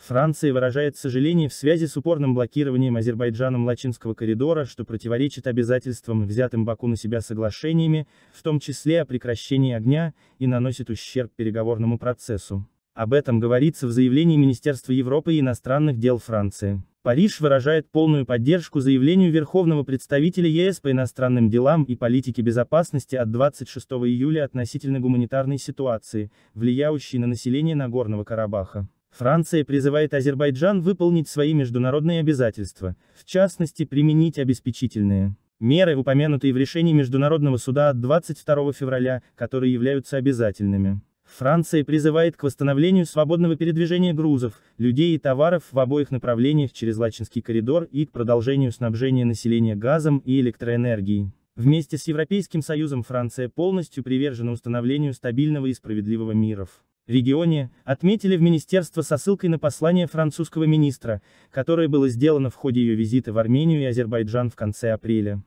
Франция выражает сожаление в связи с упорным блокированием Азербайджаном Лачинского коридора, что противоречит обязательствам, взятым Баку на себя соглашениями, в том числе о прекращении огня, и наносит ущерб переговорному процессу. Об этом говорится в заявлении Министерства Европы и иностранных дел Франции. Париж выражает полную поддержку заявлению Верховного представителя ЕС по иностранным делам и политике безопасности от 26 июля относительно гуманитарной ситуации, влияющей на население Нагорного Карабаха. Франция призывает Азербайджан выполнить свои международные обязательства, в частности применить обеспечительные меры, упомянутые в решении Международного суда от 22 февраля, которые являются обязательными. Франция призывает к восстановлению свободного передвижения грузов, людей и товаров в обоих направлениях через Лачинский коридор и к продолжению снабжения населения газом и электроэнергией. Вместе с Европейским Союзом Франция полностью привержена установлению стабильного и справедливого миров регионе, отметили в министерство со ссылкой на послание французского министра, которое было сделано в ходе ее визита в Армению и Азербайджан в конце апреля.